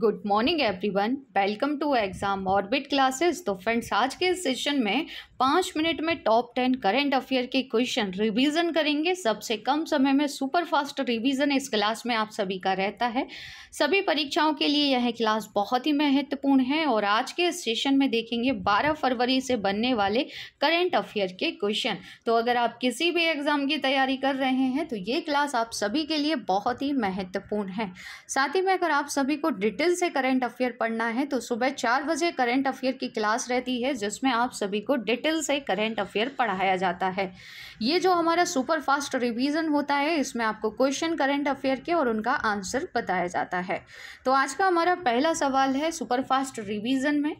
good morning everyone welcome to exam orbit classes तो friends आज के इस सेशन में पाँच मिनट में टॉप टेन करेंट अफेयर के क्वेश्चन रिवीजन करेंगे सबसे कम समय में सुपर फास्ट रिवीजन इस क्लास में आप सभी का रहता है सभी परीक्षाओं के लिए यह क्लास बहुत ही महत्वपूर्ण है और आज के इस सेशन में देखेंगे बारह फरवरी से बनने वाले करेंट अफेयर के क्वेश्चन तो अगर आप किसी भी एग्ज़ाम की तैयारी कर रहे हैं तो ये क्लास आप सभी के लिए बहुत ही महत्वपूर्ण है साथ ही में अगर आप सभी को डिटेल दिल से करंट अफेयर पढ़ना है तो सुबह चार बजे करंट अफेयर की क्लास रहती है जिसमें आप सभी को डिटेल से करंट अफेयर पढ़ाया जाता है ये जो हमारा सुपर फास्ट रिवीजन होता है इसमें आपको क्वेश्चन करंट अफेयर के और उनका आंसर बताया जाता है तो आज का हमारा पहला सवाल है सुपर फास्ट रिवीजन में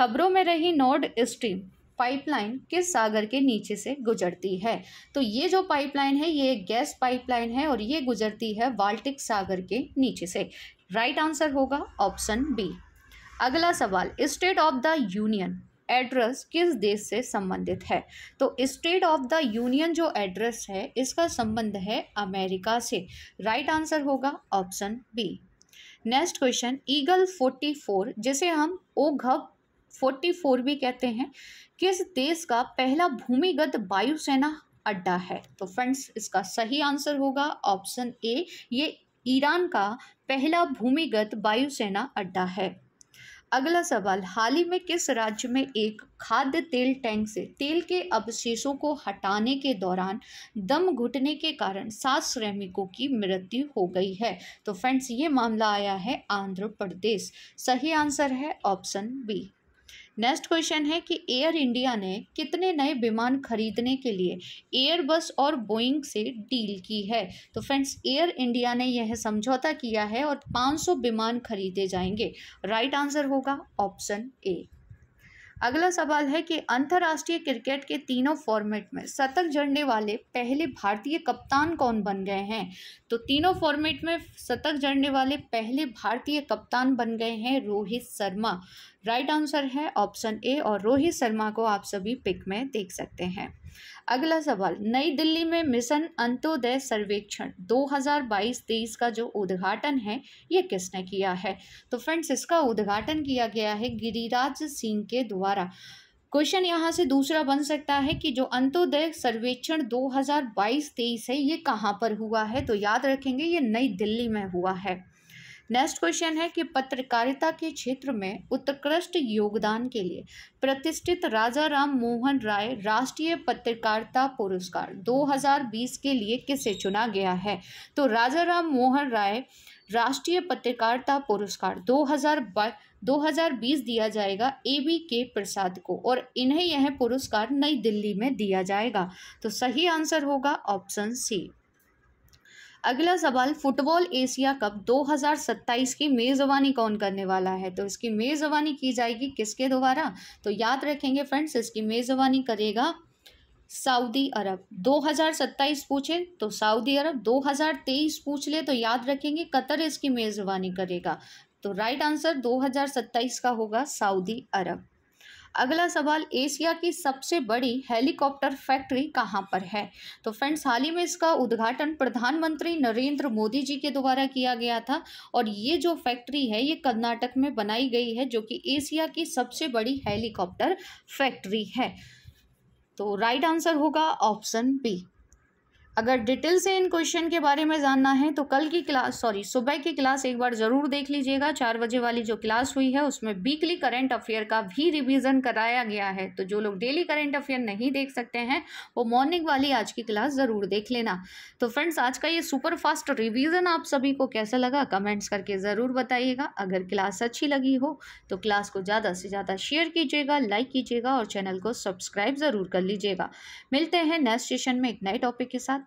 खबरों में रही नॉर्ड स्ट्रीम पाइपलाइन किस सागर के नीचे से गुजरती है तो ये जो पाइपलाइन है ये गैस पाइपलाइन है और ये गुजरती है बाल्टिक सागर के नीचे से राइट right आंसर होगा ऑप्शन बी अगला सवाल State of the Union address किस देश से संबंधित है तो स्टेट ऑफ द यूनियन जो एड्रेस है इसका संबंध है अमेरिका से राइट right आंसर होगा option B next question eagle forty four जिसे हम ओघव फोर्टी फोर भी कहते हैं किस देश का पहला भूमिगत वायुसेना अड्डा है तो फ्रेंड्स इसका सही आंसर होगा ऑप्शन ए ये ईरान का पहला भूमिगत वायुसेना अड्डा है अगला सवाल हाल ही में किस राज्य में एक खाद्य तेल टैंक से तेल के अवशेषों को हटाने के दौरान दम घुटने के कारण सात श्रमिकों की मृत्यु हो गई है तो फ्रेंड्स ये मामला आया है आंध्र प्रदेश सही आंसर है ऑप्शन बी नेक्स्ट क्वेश्चन है कि एयर इंडिया ने कितने नए विमान खरीदने के लिए एयरबस और बोइंग से डील की है तो फ्रेंड्स एयर इंडिया ने यह समझौता किया है और 500 विमान खरीदे जाएंगे राइट आंसर होगा ऑप्शन ए अगला सवाल है कि अंतर्राष्ट्रीय क्रिकेट के तीनों फॉर्मेट में शतक जड़ने वाले पहले भारतीय कप्तान कौन बन गए हैं तो तीनों फॉर्मेट में शतक जड़ने वाले पहले भारतीय कप्तान बन गए हैं रोहित शर्मा राइट आंसर है ऑप्शन ए और रोहित शर्मा को आप सभी पिक में देख सकते हैं अगला सवाल नई दिल्ली में मिशन अंत्योदय सर्वेक्षण 2022-23 का जो उद्घाटन है ये किसने किया है तो फ्रेंड्स इसका उद्घाटन किया गया है गिरिराज सिंह के द्वारा क्वेश्चन यहाँ से दूसरा बन सकता है कि जो अंत्योदय सर्वेक्षण 2022-23 है ये कहाँ पर हुआ है तो याद रखेंगे ये नई दिल्ली में हुआ है नेक्स्ट क्वेश्चन है कि पत्रकारिता के क्षेत्र में उत्कृष्ट योगदान के लिए प्रतिष्ठित राजा राम मोहन राय राष्ट्रीय पत्रकारिता पुरस्कार 2020 के लिए किसे चुना गया है तो राजा राम मोहन राय राष्ट्रीय पत्रकारिता पुरस्कार 2020 2020 दिया जाएगा ए बी के प्रसाद को और इन्हें यह पुरस्कार नई दिल्ली में दिया जाएगा तो सही आंसर होगा ऑप्शन सी अगला सवाल फुटबॉल एशिया कप 2027 की मेज़बानी कौन करने वाला है तो इसकी मेज़बानी की जाएगी किसके द्वारा तो याद रखेंगे फ्रेंड्स इसकी मेज़बानी करेगा सऊदी अरब 2027 पूछे तो सऊदी अरब 2023 पूछ ले तो याद रखेंगे कतर इसकी मेज़बानी करेगा तो राइट आंसर 2027 का होगा सऊदी अरब अगला सवाल एशिया की सबसे बड़ी हेलीकॉप्टर फैक्ट्री कहाँ पर है तो फ्रेंड्स हाल ही में इसका उद्घाटन प्रधानमंत्री नरेंद्र मोदी जी के द्वारा किया गया था और ये जो फैक्ट्री है ये कर्नाटक में बनाई गई है जो कि एशिया की सबसे बड़ी हेलीकॉप्टर फैक्ट्री है तो राइट आंसर होगा ऑप्शन बी अगर डिटेल से इन क्वेश्चन के बारे में जानना है तो कल की क्लास सॉरी सुबह की क्लास एक बार ज़रूर देख लीजिएगा चार बजे वाली जो क्लास हुई है उसमें वीकली करंट अफेयर का भी रिवीजन कराया गया है तो जो लोग डेली करंट अफेयर नहीं देख सकते हैं वो मॉर्निंग वाली आज की क्लास ज़रूर देख लेना तो फ्रेंड्स आज का ये सुपर फास्ट रिविज़न आप सभी को कैसा लगा कमेंट्स करके ज़रूर बताइएगा अगर क्लास अच्छी लगी हो तो क्लास को ज़्यादा से ज़्यादा शेयर कीजिएगा लाइक कीजिएगा और चैनल को सब्सक्राइब ज़रूर कर लीजिएगा मिलते हैं नेक्स्ट सेशन में एक नए टॉपिक के साथ